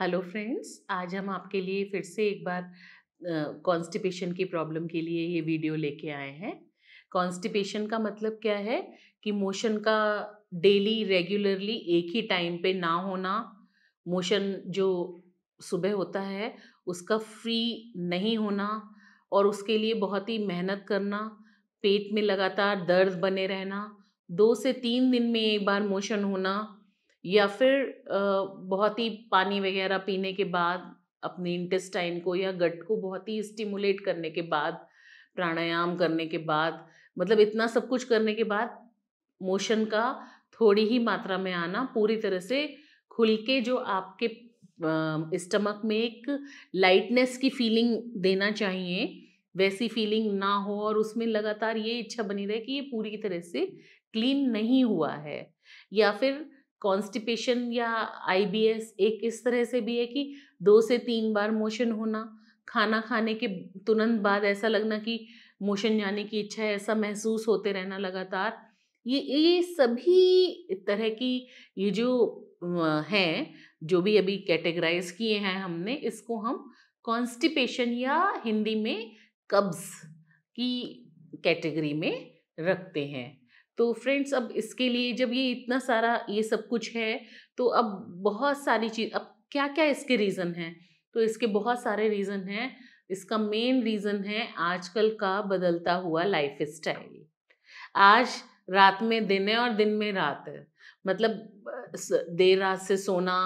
hello friends आज हम आपके लिए फिर से एक बार कॉन्स्टिपेशन की प्रॉब्लम के लिए ये वीडियो लेके आए हैं कॉन्स्टिपेशन का मतलब क्या है कि मोशन का डेली रेगुलरली एक ही टाइम पे ना होना मोशन जो सुबह होता है उसका फ्री नहीं होना और उसके लिए बहुत ही मेहनत करना पेट में लगातार दर्द बने रहना दो से तीन दिन में एक बार मोशन होना या फिर बहुत ही पानी वगैरह पीने के बाद अपने इंटेस्टाइन को या गट को बहुत ही स्टिमुलेट करने के बाद प्राणायाम करने के बाद मतलब इतना सब कुछ करने के बाद मोशन का थोड़ी ही मात्रा में आना पूरी तरह से खुल के जो आपके स्टमक में एक लाइटनेस की फीलिंग देना चाहिए वैसी फीलिंग ना हो और उसमें लगातार ये इच्छा बनी रहे कि ये पूरी तरह से क्लीन नहीं हुआ है या फिर कॉन्स्टिपेशन या आईबीएस एक इस तरह से भी है कि दो से तीन बार मोशन होना खाना खाने के तुरंत बाद ऐसा लगना कि मोशन जाने की इच्छा है ऐसा महसूस होते रहना लगातार ये ये सभी तरह की ये जो हैं जो भी अभी कैटेगराइज किए हैं हमने इसको हम कॉन्स्टिपेशन या हिंदी में कब्ज़ की कैटेगरी में रखते हैं तो फ्रेंड्स अब इसके लिए जब ये इतना सारा ये सब कुछ है तो अब बहुत सारी चीज़ अब क्या क्या इसके रीज़न हैं तो इसके बहुत सारे रीज़न हैं इसका मेन रीज़न है आजकल का बदलता हुआ लाइफ स्टाइल आज रात में दिन है और दिन में रात है मतलब देर रात से सोना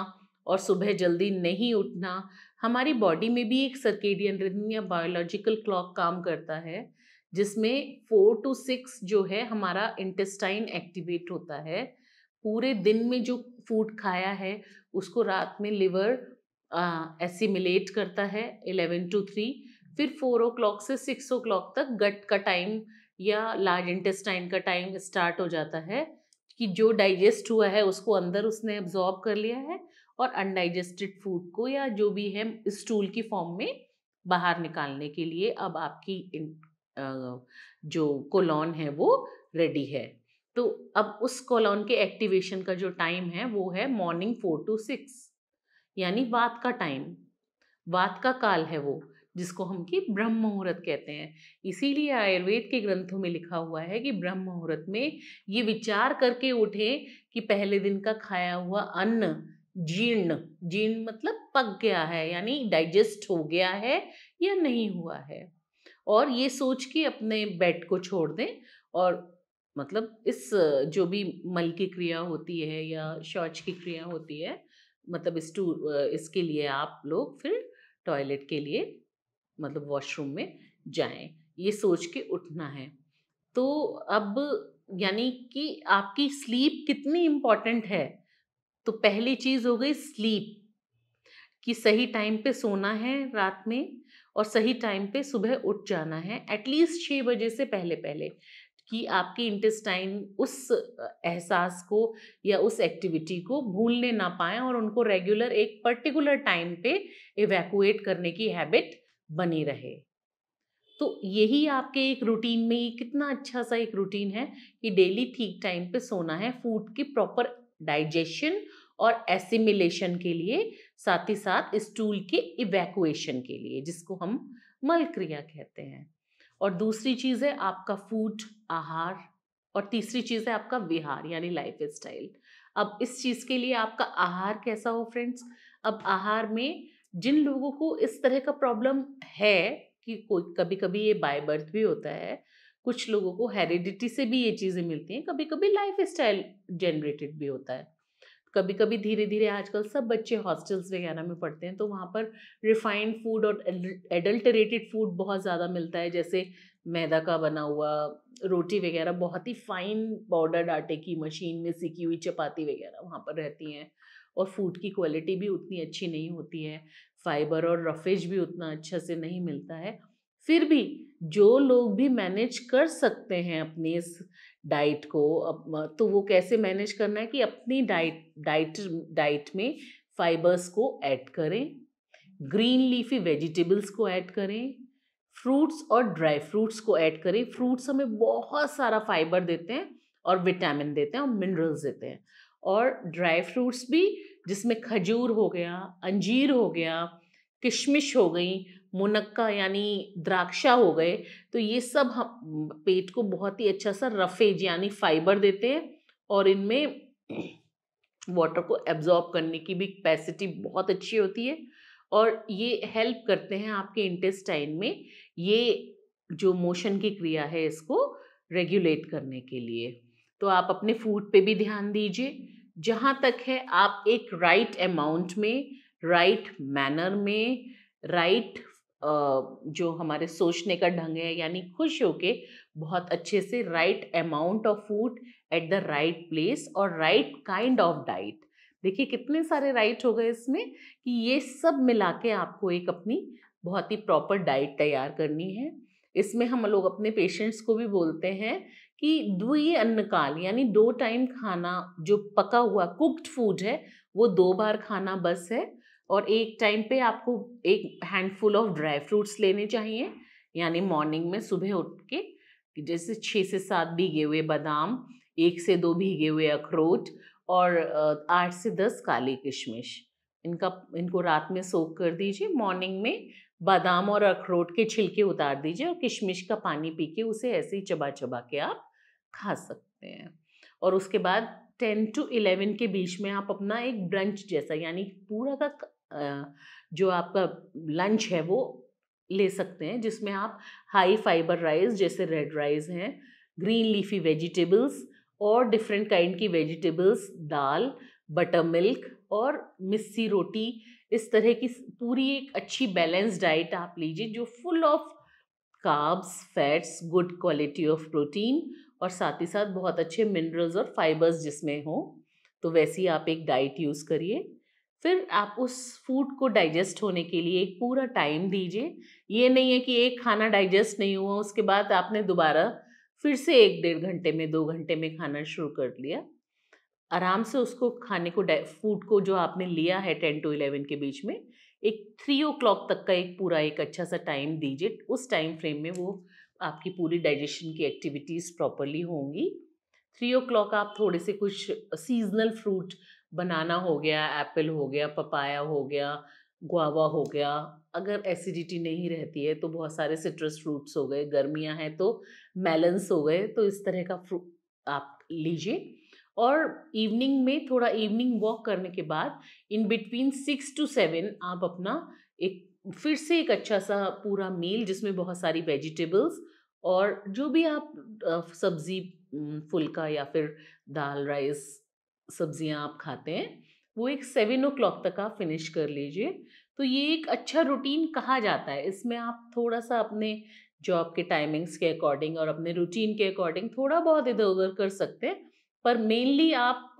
और सुबह जल्दी नहीं उठना हमारी बॉडी में भी एक सर्केडियन रिदम या बायोलॉजिकल क्लॉक काम करता है जिसमें फोर टू सिक्स जो है हमारा इंटेस्टाइन एक्टिवेट होता है पूरे दिन में जो फूड खाया है उसको रात में लिवर एसिमिलेट करता है एलेवन टू थ्री फिर फोर ओ क्लॉक से सिक्स ओ क्लॉक तक गट का टाइम या लार्ज इंटेस्टाइन का टाइम स्टार्ट हो जाता है कि जो डाइजेस्ट हुआ है उसको अंदर उसने एब्जॉर्ब कर लिया है और अनडाइजेस्टेड फूड को या जो भी है स्टूल की फॉर्म में बाहर निकालने के लिए अब आपकी जो कोलॉन है वो रेडी है तो अब उस कोलॉन के एक्टिवेशन का जो टाइम है वो है मॉर्निंग फोर टू सिक्स यानी बात का टाइम बात का काल है वो जिसको हम कि ब्रह्म मुहूर्त कहते हैं इसीलिए आयुर्वेद के ग्रंथों में लिखा हुआ है कि ब्रह्म मुहूर्त में ये विचार करके उठे कि पहले दिन का खाया हुआ अन्न जीर्ण जीर्ण मतलब पक गया है यानी डाइजेस्ट हो गया है या नहीं हुआ है और ये सोच के अपने बेड को छोड़ दें और मतलब इस जो भी मल की क्रिया होती है या शौच की क्रिया होती है मतलब इस टू इसके लिए आप लोग फिर टॉयलेट के लिए मतलब वॉशरूम में जाएं ये सोच के उठना है तो अब यानी कि आपकी स्लीप कितनी इम्पॉर्टेंट है तो पहली चीज़ हो गई स्लीप कि सही टाइम पे सोना है रात में और सही टाइम पे सुबह उठ जाना है एटलीस्ट छः बजे से पहले पहले कि आपकी इंटेस्टाइन उस एहसास को या उस एक्टिविटी को भूलने ना पाए और उनको रेगुलर एक पर्टिकुलर टाइम पे इवेकुएट करने की हैबिट बनी रहे तो यही आपके एक रूटीन में ही कितना अच्छा सा एक रूटीन है कि डेली ठीक टाइम पे सोना है फूड की प्रॉपर डाइजेशन और एसिमिलेशन के लिए साथ ही साथ स्टूल के इवैक्यूएशन के लिए जिसको हम मल क्रिया कहते हैं और दूसरी चीज़ है आपका फूड आहार और तीसरी चीज़ है आपका विहार यानी लाइफ स्टाइल अब इस चीज़ के लिए आपका आहार कैसा हो फ्रेंड्स अब आहार में जिन लोगों को इस तरह का प्रॉब्लम है कि कोई कभी कभी ये बाय बर्थ भी होता है कुछ लोगों को हेरिडिटी से भी ये चीज़ें मिलती हैं कभी कभी लाइफ स्टाइल जनरेटेड भी होता है कभी कभी धीरे धीरे आजकल सब बच्चे हॉस्टल्स वगैरह में पढ़ते हैं तो वहाँ पर रिफाइंड फूड और एडल्टरेटेड फूड बहुत ज़्यादा मिलता है जैसे मैदा का बना हुआ रोटी वगैरह बहुत ही फाइन बॉर्डर आटे की मशीन में सीखी हुई चपाती वगैरह वहाँ पर रहती हैं और फूड की क्वालिटी भी उतनी अच्छी नहीं होती है फाइबर और रफेज भी उतना अच्छा से नहीं मिलता है फिर भी जो लोग भी मैनेज कर सकते हैं अपने इस डाइट को अब तो वो कैसे मैनेज करना है कि अपनी डाइट डाइट डाइट में फाइबर्स को ऐड करें ग्रीन लीफी वेजिटेबल्स को ऐड करें फ्रूट्स और ड्राई फ्रूट्स को ऐड करें फ्रूट्स हमें बहुत सारा फाइबर देते हैं और विटामिन देते हैं और मिनरल्स देते हैं और ड्राई फ्रूट्स भी जिसमें खजूर हो गया अंजीर हो गया किशमिश हो गई मुनक्का यानी द्राक्षा हो गए तो ये सब हम पेट को बहुत ही अच्छा सा रफेज यानी फाइबर देते हैं और इनमें वाटर को एब्जॉर्ब करने की भी कैपेसिटी बहुत अच्छी होती है और ये हेल्प करते हैं आपके इंटेस्टाइन में ये जो मोशन की क्रिया है इसको रेगुलेट करने के लिए तो आप अपने फूड पे भी ध्यान दीजिए जहाँ तक है आप एक राइट right अमाउंट में राइट right मैनर में राइट right जो हमारे सोचने का ढंग है यानी खुश होके बहुत अच्छे से right amount of food at the right place और राइट काइंड ऑफ डाइट देखिए कितने सारे राइट हो गए इसमें कि ये सब मिला के आपको एक अपनी बहुत ही प्रॉपर डाइट तैयार करनी है इसमें हम लोग अपने पेशेंट्स को भी बोलते हैं कि द्वि अन्नकाल यानी दो टाइम खाना जो पका हुआ कुक्ड फूड है वो दो बार खाना बस है और एक टाइम पे आपको एक हैंडफुल ऑफ ड्राई फ्रूट्स लेने चाहिए यानी मॉर्निंग में सुबह उठ के जैसे छः से सात भीगे हुए बादाम एक से दो भीगे हुए अखरोट और आठ से दस काले किशमिश इनका इनको रात में सोख कर दीजिए मॉर्निंग में बादाम और अखरोट के छिलके उतार दीजिए और किशमिश का पानी पी के उसे ऐसे ही चबा चबा के आप खा सकते हैं और उसके बाद टेन टू इलेवन के बीच में आप अपना एक ब्रंच जैसा यानी पूरा का जो आपका लंच है वो ले सकते हैं जिसमें आप हाई फाइबर राइस जैसे रेड राइस हैं ग्रीन लीफी वेजिटेबल्स और डिफरेंट काइंड की वेजिटेबल्स दाल बटर मिल्क और मिस्सी रोटी इस तरह की पूरी एक अच्छी बैलेंस डाइट आप लीजिए जो full of carbs fats good quality of protein और साथ ही साथ बहुत अच्छे मिनरल्स और फाइबर्स जिसमें हों तो वैसी आप एक डाइट यूज़ करिए फिर आप उस फूड को डाइजेस्ट होने के लिए एक पूरा टाइम दीजिए ये नहीं है कि एक खाना डाइजेस्ट नहीं हुआ उसके बाद आपने दोबारा फिर से एक डेढ़ घंटे में दो घंटे में खाना शुरू कर लिया आराम से उसको खाने को फूड को जो आपने लिया है टेन टू इलेवन के बीच में एक थ्री ओ क्लॉक तक का एक पूरा एक अच्छा सा टाइम दीजिए उस टाइम फ्रेम में वो आपकी पूरी डाइजेशन की एक्टिविटीज़ प्रॉपरली होंगी थ्री ओ क्लॉक आप थोड़े से कुछ सीजनल फ्रूट बनाना हो गया एप्पल हो गया पपाया हो गया गुआवा हो गया अगर एसिडिटी नहीं रहती है तो बहुत सारे सिट्रस फ्रूट्स हो गए गर्मियाँ हैं तो मेलन्स हो गए तो इस तरह का फ्रूट आप लीजिए और इवनिंग में थोड़ा इवनिंग वॉक करने के बाद in between six to seven आप अपना एक फिर से एक अच्छा सा पूरा मील जिसमें बहुत सारी वेजिटेबल्स और जो भी आप सब्ज़ी फुल्का या फिर दाल राइस सब्जियां आप खाते हैं वो एक सेवन ओ क्लॉक तक आप फिनिश कर लीजिए तो ये एक अच्छा रूटीन कहा जाता है इसमें आप थोड़ा सा अपने जॉब के टाइमिंग्स के अकॉर्डिंग और अपने रूटीन के अकॉर्डिंग थोड़ा बहुत इधर उधर कर सकते हैं पर मेनली आप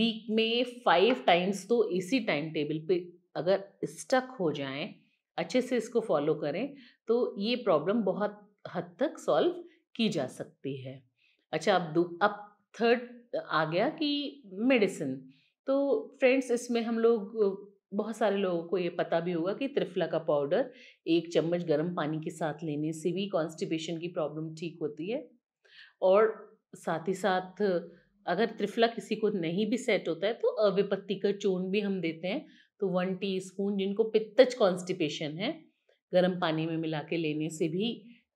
वीक में फाइव टाइम्स तो इसी टाइम टेबल पे अगर स्टक हो जाए अच्छे से इसको फॉलो करें तो ये प्रॉब्लम बहुत हद तक सॉल्व की जा सकती है अच्छा अब अब थर्ड आ गया कि मेडिसिन तो फ्रेंड्स इसमें हम लोग बहुत सारे लोगों को ये पता भी होगा कि त्रिफला का पाउडर एक चम्मच गर्म पानी के साथ लेने से भी कॉन्स्टिपेशन की प्रॉब्लम ठीक होती है और साथ ही साथ अगर त्रिफला किसी को नहीं भी सेट होता है तो अविपत्ति का चून भी हम देते हैं तो वन टी स्पून जिनको पित्तज कॉन्स्टिपेशन है गर्म पानी में मिला के लेने से भी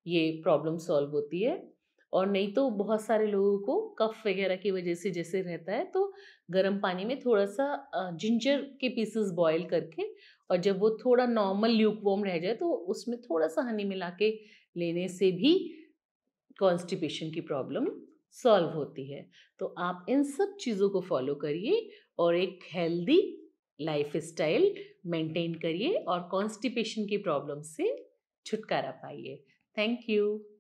ये प्रॉब्लम सॉल्व होती है और नहीं तो बहुत सारे लोगों को कफ वगैरह की वजह से जैसे रहता है तो गर्म पानी में थोड़ा सा जिंजर के पीसेस बॉईल करके और जब वो थोड़ा नॉर्मल वॉर्म रह जाए तो उसमें थोड़ा सा हनी मिला के लेने से भी कॉन्स्टिपेशन की प्रॉब्लम सॉल्व होती है तो आप इन सब चीज़ों को फॉलो करिए और एक हेल्दी लाइफ स्टाइल मेंटेन करिए और कॉन्स्टिपेशन की प्रॉब्लम से छुटकारा पाइए थैंक यू